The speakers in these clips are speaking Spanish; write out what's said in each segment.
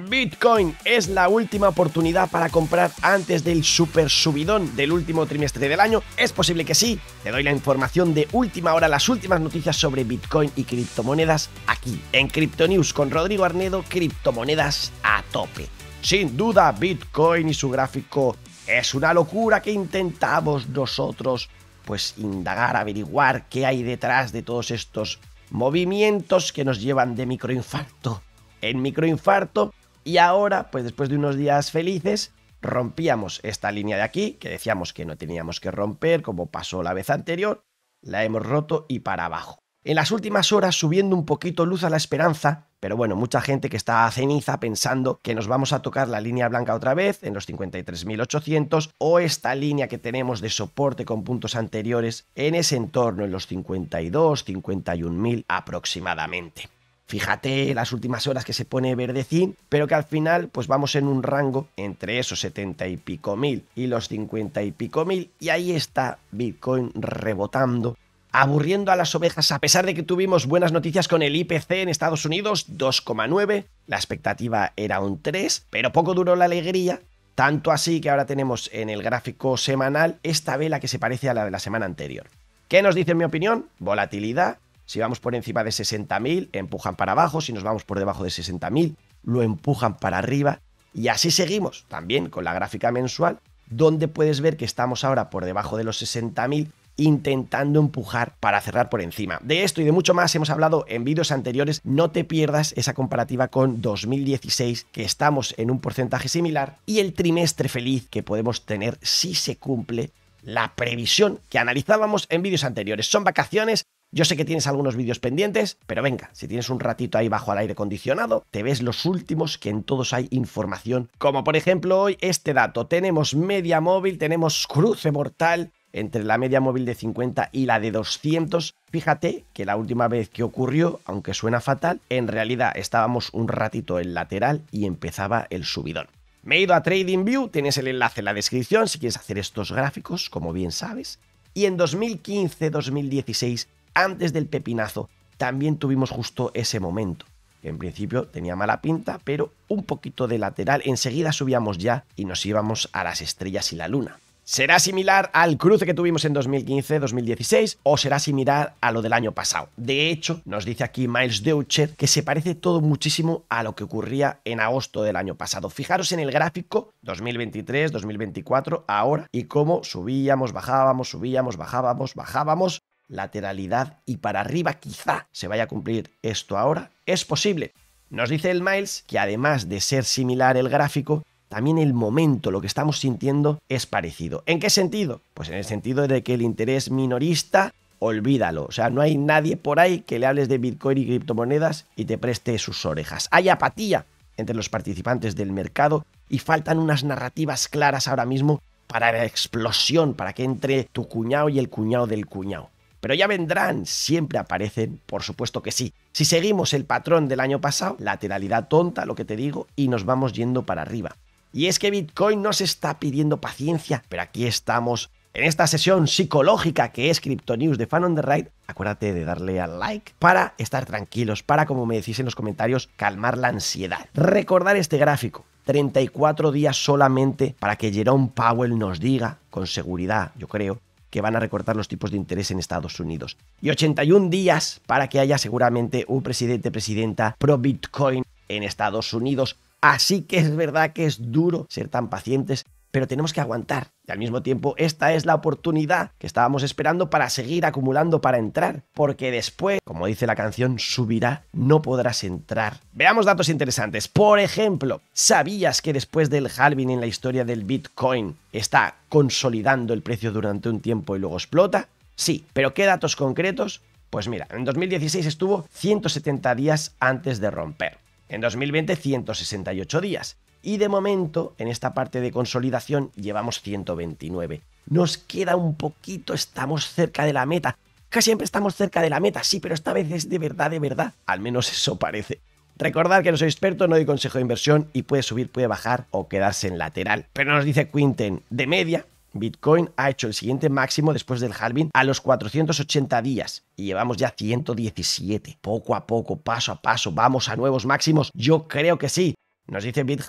Bitcoin es la última oportunidad para comprar antes del super subidón del último trimestre del año. Es posible que sí. Te doy la información de última hora, las últimas noticias sobre Bitcoin y criptomonedas aquí en Cryptonews con Rodrigo Arnedo, criptomonedas a tope. Sin duda, Bitcoin y su gráfico es una locura que intentamos nosotros pues indagar, averiguar qué hay detrás de todos estos movimientos que nos llevan de microinfarto en microinfarto y ahora, pues después de unos días felices, rompíamos esta línea de aquí, que decíamos que no teníamos que romper, como pasó la vez anterior, la hemos roto y para abajo. En las últimas horas subiendo un poquito luz a la esperanza, pero bueno, mucha gente que está a ceniza pensando que nos vamos a tocar la línea blanca otra vez en los 53.800 o esta línea que tenemos de soporte con puntos anteriores en ese entorno en los 52, 51.000 aproximadamente fíjate las últimas horas que se pone verdecín, pero que al final pues vamos en un rango entre esos 70 y pico mil y los 50 y pico mil y ahí está Bitcoin rebotando aburriendo a las ovejas a pesar de que tuvimos buenas noticias con el IPC en Estados Unidos 2,9, la expectativa era un 3, pero poco duró la alegría. Tanto así que ahora tenemos en el gráfico semanal esta vela que se parece a la de la semana anterior. ¿Qué nos dice en mi opinión? Volatilidad, si vamos por encima de 60.000, empujan para abajo. Si nos vamos por debajo de 60.000, lo empujan para arriba. Y así seguimos también con la gráfica mensual, donde puedes ver que estamos ahora por debajo de los 60.000 intentando empujar para cerrar por encima. De esto y de mucho más hemos hablado en vídeos anteriores, no te pierdas esa comparativa con 2016, que estamos en un porcentaje similar, y el trimestre feliz que podemos tener si se cumple la previsión que analizábamos en vídeos anteriores. Son vacaciones, yo sé que tienes algunos vídeos pendientes, pero venga, si tienes un ratito ahí bajo al aire acondicionado, te ves los últimos que en todos hay información. Como por ejemplo hoy este dato, tenemos media móvil, tenemos cruce mortal entre la media móvil de 50 y la de 200. Fíjate que la última vez que ocurrió, aunque suena fatal, en realidad estábamos un ratito en lateral y empezaba el subidón. Me he ido a TradingView, tienes el enlace en la descripción si quieres hacer estos gráficos, como bien sabes. Y en 2015-2016 antes del pepinazo. También tuvimos justo ese momento. En principio tenía mala pinta, pero un poquito de lateral, enseguida subíamos ya y nos íbamos a las estrellas y la luna. ¿Será similar al cruce que tuvimos en 2015-2016 o será similar a lo del año pasado? De hecho, nos dice aquí Miles Deutscher que se parece todo muchísimo a lo que ocurría en agosto del año pasado. Fijaros en el gráfico 2023-2024 ahora y cómo subíamos, bajábamos, subíamos, bajábamos, bajábamos lateralidad y para arriba quizá se vaya a cumplir esto ahora, es posible. Nos dice el Miles que además de ser similar el gráfico, también el momento, lo que estamos sintiendo es parecido. ¿En qué sentido? Pues en el sentido de que el interés minorista, olvídalo. O sea, no hay nadie por ahí que le hables de Bitcoin y criptomonedas y te preste sus orejas. Hay apatía entre los participantes del mercado y faltan unas narrativas claras ahora mismo para la explosión, para que entre tu cuñado y el cuñado del cuñado. Pero ya vendrán, siempre aparecen, por supuesto que sí. Si seguimos el patrón del año pasado, lateralidad tonta, lo que te digo, y nos vamos yendo para arriba. Y es que Bitcoin nos está pidiendo paciencia, pero aquí estamos. En esta sesión psicológica que es Crypto News de Fan on the Ride, acuérdate de darle al like para estar tranquilos, para, como me decís en los comentarios, calmar la ansiedad. Recordar este gráfico. 34 días solamente para que Jerome Powell nos diga, con seguridad, yo creo, que van a recortar los tipos de interés en Estados Unidos. Y 81 días para que haya seguramente un presidente, presidenta pro Bitcoin en Estados Unidos. Así que es verdad que es duro ser tan pacientes pero tenemos que aguantar. Y al mismo tiempo, esta es la oportunidad que estábamos esperando para seguir acumulando para entrar, porque después, como dice la canción, subirá, no podrás entrar. Veamos datos interesantes. Por ejemplo, ¿sabías que después del halving en la historia del Bitcoin está consolidando el precio durante un tiempo y luego explota? Sí, pero ¿qué datos concretos? Pues mira, en 2016 estuvo 170 días antes de romper. En 2020, 168 días. Y de momento, en esta parte de consolidación, llevamos 129. Nos queda un poquito, estamos cerca de la meta. Casi siempre estamos cerca de la meta, sí, pero esta vez es de verdad, de verdad. Al menos eso parece. Recordad que no soy experto, no doy consejo de inversión y puede subir, puede bajar o quedarse en lateral. Pero nos dice Quinten, de media, Bitcoin ha hecho el siguiente máximo después del halving a los 480 días y llevamos ya 117. Poco a poco, paso a paso, vamos a nuevos máximos. Yo creo que sí. Nos dice Bit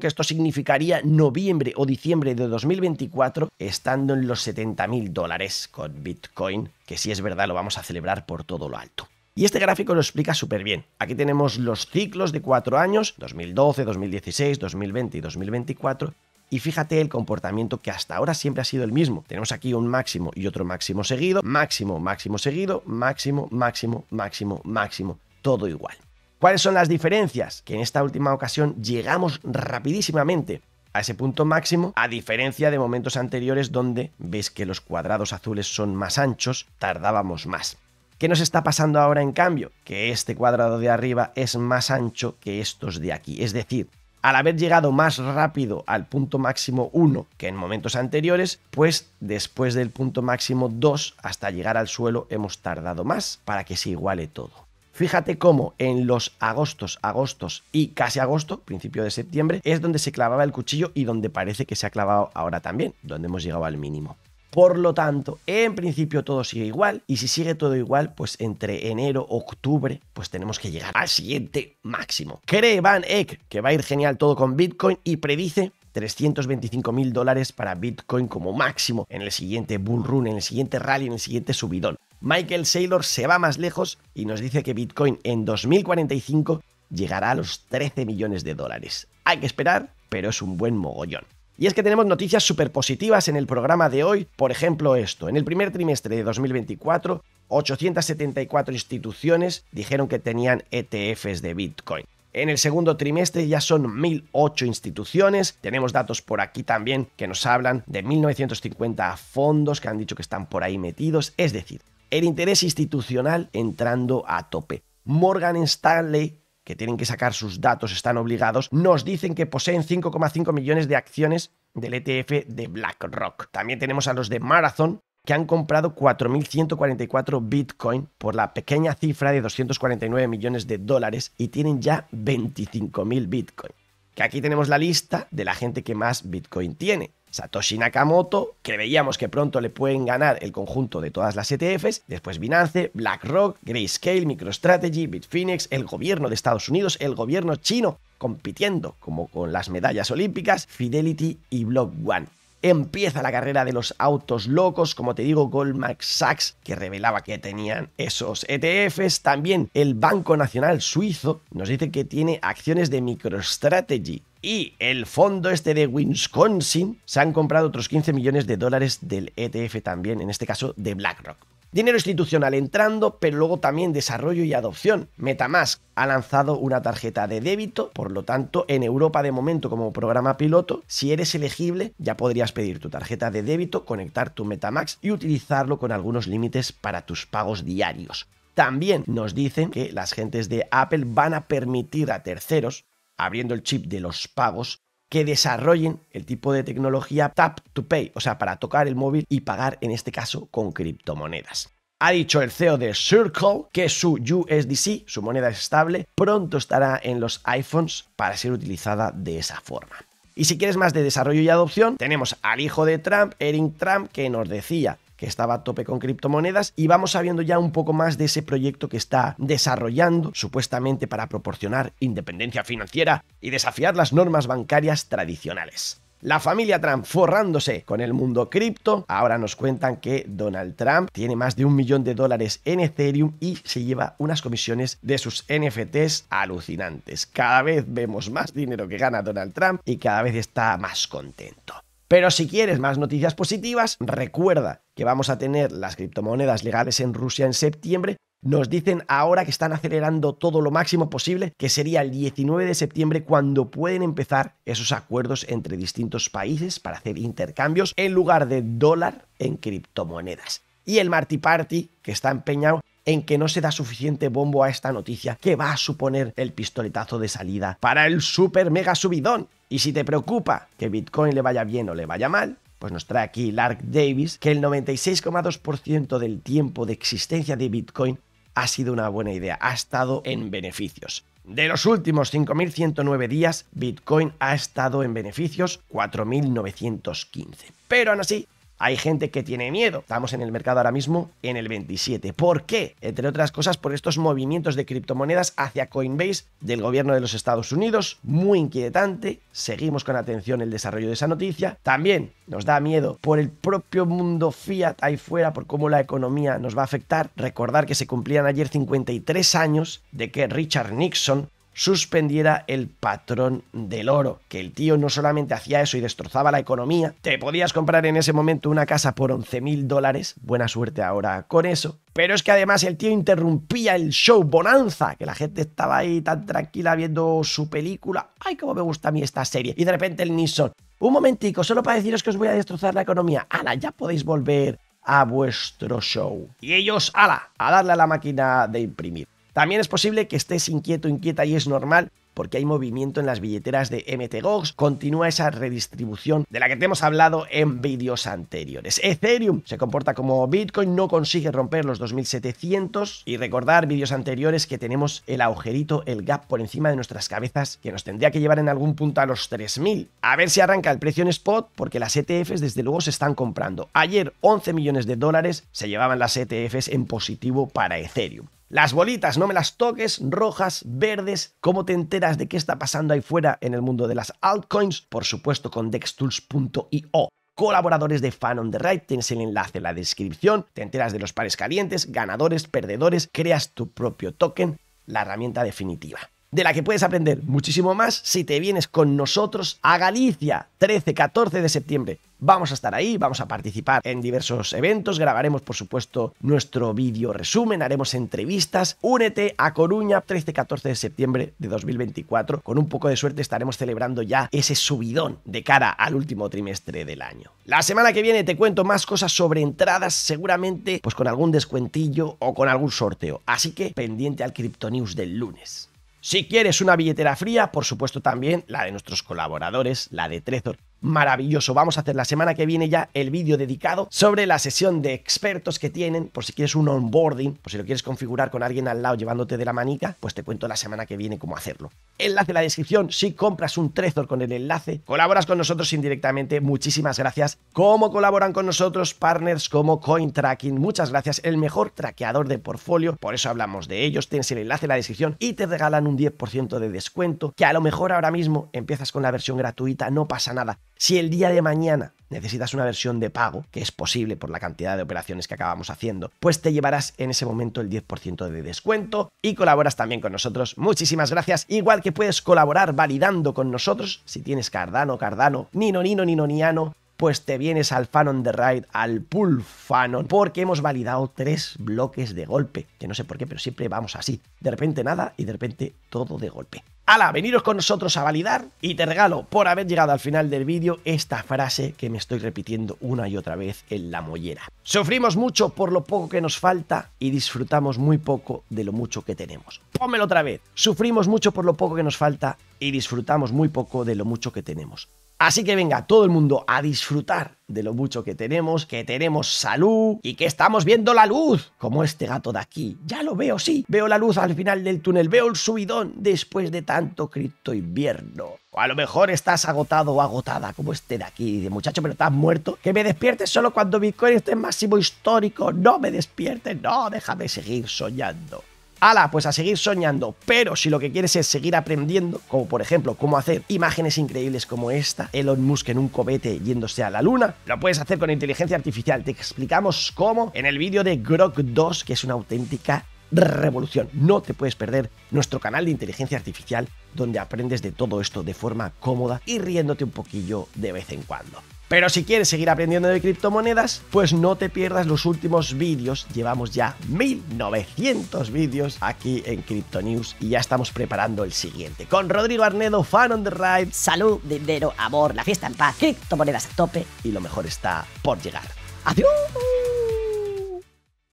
que esto significaría noviembre o diciembre de 2024 estando en los 70.000 dólares con Bitcoin, que si es verdad lo vamos a celebrar por todo lo alto. Y este gráfico lo explica súper bien. Aquí tenemos los ciclos de cuatro años, 2012, 2016, 2020 y 2024, y fíjate el comportamiento que hasta ahora siempre ha sido el mismo. Tenemos aquí un máximo y otro máximo seguido, máximo, máximo seguido, máximo, máximo, máximo, máximo, todo igual. ¿Cuáles son las diferencias? Que en esta última ocasión llegamos rapidísimamente a ese punto máximo, a diferencia de momentos anteriores donde ves que los cuadrados azules son más anchos, tardábamos más. ¿Qué nos está pasando ahora en cambio? Que este cuadrado de arriba es más ancho que estos de aquí. Es decir, al haber llegado más rápido al punto máximo 1 que en momentos anteriores, pues después del punto máximo 2 hasta llegar al suelo hemos tardado más para que se iguale todo. Fíjate cómo en los agostos, agostos y casi agosto, principio de septiembre, es donde se clavaba el cuchillo y donde parece que se ha clavado ahora también, donde hemos llegado al mínimo. Por lo tanto, en principio todo sigue igual y si sigue todo igual, pues entre enero, octubre, pues tenemos que llegar al siguiente máximo. Cree Van Eck que va a ir genial todo con Bitcoin y predice 325 mil dólares para Bitcoin como máximo en el siguiente bull run, en el siguiente rally, en el siguiente subidón. Michael Saylor se va más lejos y nos dice que Bitcoin en 2045 llegará a los 13 millones de dólares. Hay que esperar, pero es un buen mogollón. Y es que tenemos noticias súper positivas en el programa de hoy, por ejemplo esto, en el primer trimestre de 2024, 874 instituciones dijeron que tenían ETFs de Bitcoin. En el segundo trimestre ya son 1.008 instituciones. Tenemos datos por aquí también que nos hablan de 1.950 fondos que han dicho que están por ahí metidos. Es decir, el interés institucional entrando a tope. Morgan Stanley que tienen que sacar sus datos, están obligados, nos dicen que poseen 5,5 millones de acciones del ETF de BlackRock. También tenemos a los de Marathon, que han comprado 4.144 Bitcoin por la pequeña cifra de 249 millones de dólares y tienen ya 25.000 Bitcoin. Que aquí tenemos la lista de la gente que más Bitcoin tiene. Satoshi Nakamoto, que veíamos que pronto le pueden ganar el conjunto de todas las ETFs, después Binance, BlackRock, Grayscale, MicroStrategy, Bitfinex, el gobierno de Estados Unidos, el gobierno chino, compitiendo como con las medallas olímpicas, Fidelity y Block One. Empieza la carrera de los autos locos, como te digo, Goldman Sachs, que revelaba que tenían esos ETFs. También el Banco Nacional Suizo nos dice que tiene acciones de MicroStrategy, y el fondo este de Wisconsin se han comprado otros 15 millones de dólares del ETF también, en este caso de BlackRock. Dinero institucional entrando, pero luego también desarrollo y adopción. Metamask ha lanzado una tarjeta de débito, por lo tanto, en Europa de momento como programa piloto, si eres elegible, ya podrías pedir tu tarjeta de débito, conectar tu Metamask y utilizarlo con algunos límites para tus pagos diarios. También nos dicen que las gentes de Apple van a permitir a terceros, abriendo el chip de los pagos, que desarrollen el tipo de tecnología Tap to Pay, o sea, para tocar el móvil y pagar en este caso con criptomonedas. Ha dicho el CEO de Circle que su USDC, su moneda estable, pronto estará en los iPhones para ser utilizada de esa forma. Y si quieres más de desarrollo y adopción, tenemos al hijo de Trump, Eric Trump, que nos decía que estaba a tope con criptomonedas y vamos sabiendo ya un poco más de ese proyecto que está desarrollando, supuestamente para proporcionar independencia financiera y desafiar las normas bancarias tradicionales. La familia Trump forrándose con el mundo cripto. Ahora nos cuentan que Donald Trump tiene más de un millón de dólares en Ethereum y se lleva unas comisiones de sus NFTs alucinantes. Cada vez vemos más dinero que gana Donald Trump y cada vez está más contento. Pero si quieres más noticias positivas, recuerda que vamos a tener las criptomonedas legales en Rusia en septiembre, nos dicen ahora que están acelerando todo lo máximo posible, que sería el 19 de septiembre cuando pueden empezar esos acuerdos entre distintos países para hacer intercambios en lugar de dólar en criptomonedas. Y el Marty Party, que está empeñado en que no se da suficiente bombo a esta noticia que va a suponer el pistoletazo de salida para el super mega subidón. Y si te preocupa que Bitcoin le vaya bien o le vaya mal, pues nos trae aquí Lark Davis que el 96,2% del tiempo de existencia de Bitcoin ha sido una buena idea, ha estado en beneficios. De los últimos 5.109 días, Bitcoin ha estado en beneficios 4.915. Pero aún así, hay gente que tiene miedo. Estamos en el mercado ahora mismo en el 27. ¿Por qué? Entre otras cosas por estos movimientos de criptomonedas hacia Coinbase del gobierno de los Estados Unidos. Muy inquietante. Seguimos con atención el desarrollo de esa noticia. También nos da miedo por el propio mundo fiat ahí fuera, por cómo la economía nos va a afectar. Recordar que se cumplían ayer 53 años de que Richard Nixon suspendiera el patrón del oro, que el tío no solamente hacía eso y destrozaba la economía, te podías comprar en ese momento una casa por 11 mil dólares, buena suerte ahora con eso, pero es que además el tío interrumpía el show Bonanza, que la gente estaba ahí tan tranquila viendo su película, ay, cómo me gusta a mí esta serie, y de repente el Nissan, un momentico, solo para deciros que os voy a destrozar la economía, ala, ya podéis volver a vuestro show. Y ellos, ala, a darle a la máquina de imprimir. También es posible que estés inquieto, inquieta y es normal porque hay movimiento en las billeteras de MTGOX, continúa esa redistribución de la que te hemos hablado en vídeos anteriores. Ethereum se comporta como Bitcoin, no consigue romper los 2700 y recordar vídeos anteriores que tenemos el agujerito, el gap por encima de nuestras cabezas que nos tendría que llevar en algún punto a los 3000. A ver si arranca el precio en spot porque las ETFs desde luego se están comprando. Ayer 11 millones de dólares se llevaban las ETFs en positivo para Ethereum. Las bolitas, no me las toques, rojas, verdes. ¿Cómo te enteras de qué está pasando ahí fuera en el mundo de las altcoins? Por supuesto con dextools.io colaboradores de Fan on the Right, tienes el enlace en la descripción, te enteras de los pares calientes, ganadores, perdedores, creas tu propio token, la herramienta definitiva de la que puedes aprender muchísimo más si te vienes con nosotros a Galicia, 13-14 de septiembre. Vamos a estar ahí, vamos a participar en diversos eventos, grabaremos por supuesto nuestro vídeo resumen, haremos entrevistas. Únete a Coruña 13-14 de septiembre de 2024. Con un poco de suerte estaremos celebrando ya ese subidón de cara al último trimestre del año. La semana que viene te cuento más cosas sobre entradas, seguramente pues con algún descuentillo o con algún sorteo. Así que pendiente al CryptoNews del lunes. Si quieres una billetera fría, por supuesto también la de nuestros colaboradores, la de Trezor, maravilloso. Vamos a hacer la semana que viene ya el vídeo dedicado sobre la sesión de expertos que tienen, por si quieres un onboarding, por si lo quieres configurar con alguien al lado llevándote de la manica, pues te cuento la semana que viene cómo hacerlo. Enlace en la descripción, si compras un Trezor con el enlace, colaboras con nosotros indirectamente, muchísimas gracias. ¿Cómo colaboran con nosotros partners como CoinTracking? Muchas gracias, el mejor traqueador de portfolio, por eso hablamos de ellos, tienes el enlace en la descripción y te regalan un 10% de descuento, que a lo mejor ahora mismo empiezas con la versión gratuita, no pasa nada si el día de mañana necesitas una versión de pago, que es posible por la cantidad de operaciones que acabamos haciendo, pues te llevarás en ese momento el 10% de descuento y colaboras también con nosotros. Muchísimas gracias. Igual que puedes colaborar validando con nosotros, si tienes Cardano, Cardano, Nino, Nino, Nino, Niano, pues te vienes al Fanon the Ride, al Pull Fanon, porque hemos validado tres bloques de golpe, que no sé por qué, pero siempre vamos así. De repente nada y de repente todo de golpe. ¡Hala! Veniros con nosotros a validar y te regalo por haber llegado al final del vídeo esta frase que me estoy repitiendo una y otra vez en la mollera. Sufrimos mucho por lo poco que nos falta y disfrutamos muy poco de lo mucho que tenemos. Pónmelo otra vez. Sufrimos mucho por lo poco que nos falta y disfrutamos muy poco de lo mucho que tenemos. Así que venga, todo el mundo a disfrutar de lo mucho que tenemos, que tenemos salud y que estamos viendo la luz, como este gato de aquí. Ya lo veo, sí, veo la luz al final del túnel, veo el subidón después de tanto cripto invierno. O a lo mejor estás agotado o agotada, como este de aquí. de muchacho, pero estás muerto. Que me despiertes solo cuando Bitcoin esté en máximo histórico. No me despiertes, no, déjame seguir soñando ala, pues a seguir soñando. Pero si lo que quieres es seguir aprendiendo, como por ejemplo cómo hacer imágenes increíbles como esta, Elon Musk en un cohete yéndose a la luna, lo puedes hacer con inteligencia artificial. Te explicamos cómo en el vídeo de Grok 2, que es una auténtica revolución. No te puedes perder nuestro canal de inteligencia artificial donde aprendes de todo esto de forma cómoda y riéndote un poquillo de vez en cuando. Pero si quieres seguir aprendiendo de criptomonedas, pues no te pierdas los últimos vídeos. Llevamos ya 1900 vídeos aquí en Crypto News y ya estamos preparando el siguiente. Con Rodrigo Arnedo, Fan on the Ride. Salud, dinero, amor, la fiesta en paz, criptomonedas a tope y lo mejor está por llegar. ¡Adiós!